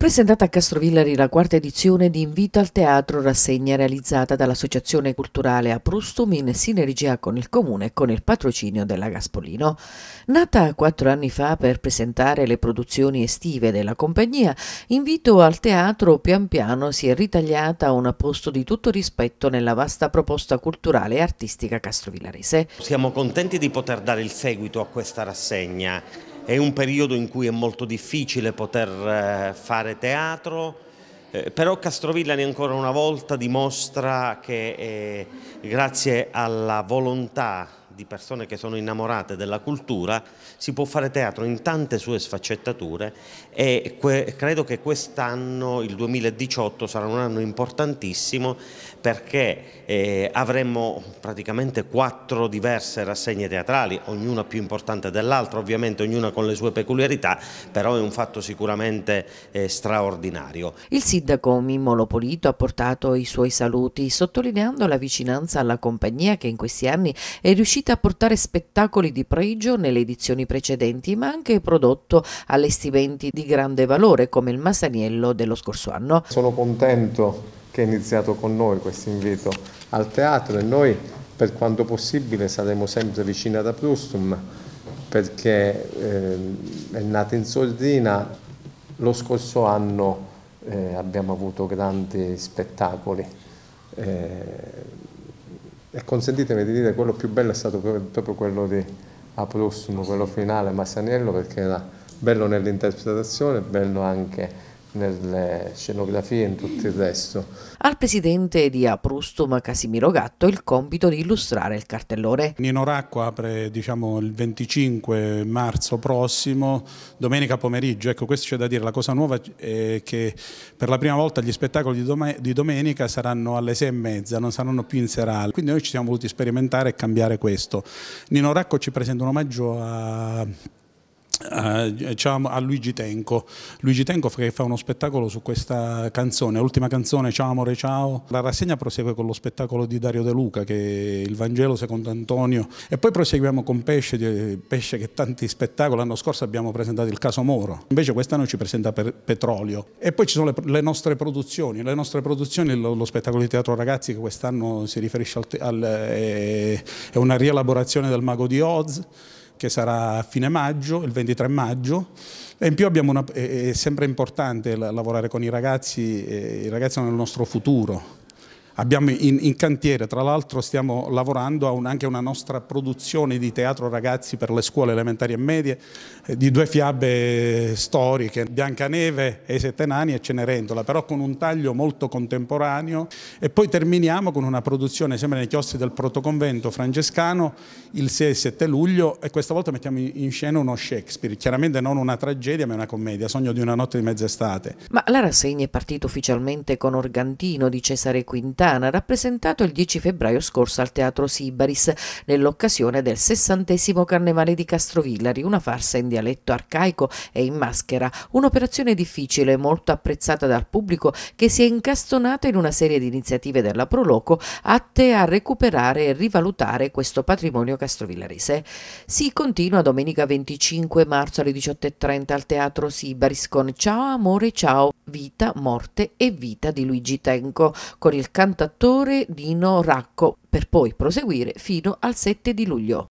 Presentata a Castrovillari la quarta edizione di Invito al Teatro, rassegna realizzata dall'Associazione Culturale Aprustum in sinergia con il Comune e con il patrocinio della Gaspolino. Nata quattro anni fa per presentare le produzioni estive della compagnia, Invito al Teatro pian piano si è ritagliata a un posto di tutto rispetto nella vasta proposta culturale e artistica castrovillarese. Siamo contenti di poter dare il seguito a questa rassegna è un periodo in cui è molto difficile poter eh, fare teatro, eh, però Castrovillani ancora una volta dimostra che eh, grazie alla volontà di persone che sono innamorate della cultura, si può fare teatro in tante sue sfaccettature e credo che quest'anno, il 2018, sarà un anno importantissimo perché eh, avremo praticamente quattro diverse rassegne teatrali, ognuna più importante dell'altra, ovviamente ognuna con le sue peculiarità, però è un fatto sicuramente eh, straordinario. Il sindaco Mimmo Lopolito ha portato i suoi saluti sottolineando la vicinanza alla compagnia che in questi anni è riuscita riuscita a portare spettacoli di pregio nelle edizioni precedenti, ma anche prodotto allestimenti di grande valore come il Masaniello dello scorso anno. Sono contento che è iniziato con noi questo invito al teatro e noi per quanto possibile saremo sempre vicini ad Aprustum perché eh, è nata in sordina lo scorso anno eh, abbiamo avuto grandi spettacoli eh, consentitemi di dire quello più bello è stato proprio quello di Aplusmo, quello finale Masaniello, perché era bello nell'interpretazione, bello anche nelle scenografie e in tutto il resto. Al presidente di Aprustum Casimiro Gatto il compito di illustrare il cartellone. Nino Racco apre diciamo, il 25 marzo prossimo, domenica pomeriggio, ecco questo c'è da dire, la cosa nuova è che per la prima volta gli spettacoli di, dom di domenica saranno alle sei e mezza, non saranno più in serale, quindi noi ci siamo voluti sperimentare e cambiare questo. Nino Racco ci presenta un omaggio a eh, diciamo a Luigi Tenco. Luigi Tenco fa uno spettacolo su questa canzone, l'ultima canzone Ciao amore ciao. La rassegna prosegue con lo spettacolo di Dario De Luca che è il Vangelo secondo Antonio e poi proseguiamo con Pesce, Pesce che tanti spettacoli, l'anno scorso abbiamo presentato il caso Moro, invece quest'anno ci presenta Petrolio e poi ci sono le, le, nostre produzioni, le nostre produzioni, lo, lo, spettacolo di teatro ragazzi che quest'anno si riferisce al, al, è, eh, è una rielaborazione del Mago di Oz che sarà a fine maggio, il 23 maggio. E in più una, è sempre importante lavorare con i ragazzi, i ragazzi sono il nostro futuro Abbiamo in, in cantiere, tra l'altro stiamo lavorando a un, anche una nostra produzione di teatro ragazzi per le scuole elementari e medie, eh, di due fiabe storiche, Biancaneve e i Sette Nani e Cenerentola, però con un taglio molto contemporaneo e poi terminiamo con una produzione sempre nei chiostri del protoconvento francescano il 6 e 7 luglio e questa volta mettiamo in scena uno Shakespeare, chiaramente non una tragedia ma una commedia, Sogno di una notte di mezz'estate. Ma la rassegna è partita ufficialmente con Organtino di Cesare Quintana Italiana, rappresentato il 10 febbraio scorso al Teatro Sibaris, nell'occasione del sessantesimo Carnevale di Castrovillari, una farsa in dialetto arcaico e in maschera, un'operazione difficile, molto apprezzata dal pubblico, che si è incastonata in una serie di iniziative della Proloco atte a recuperare e rivalutare questo patrimonio castrovillarese. Si continua domenica 25 marzo alle 18.30 al Teatro Sibaris con Ciao Amore Ciao Vita, Morte e Vita di Luigi Tenco, con il cantatore Dino Racco, per poi proseguire fino al 7 di luglio.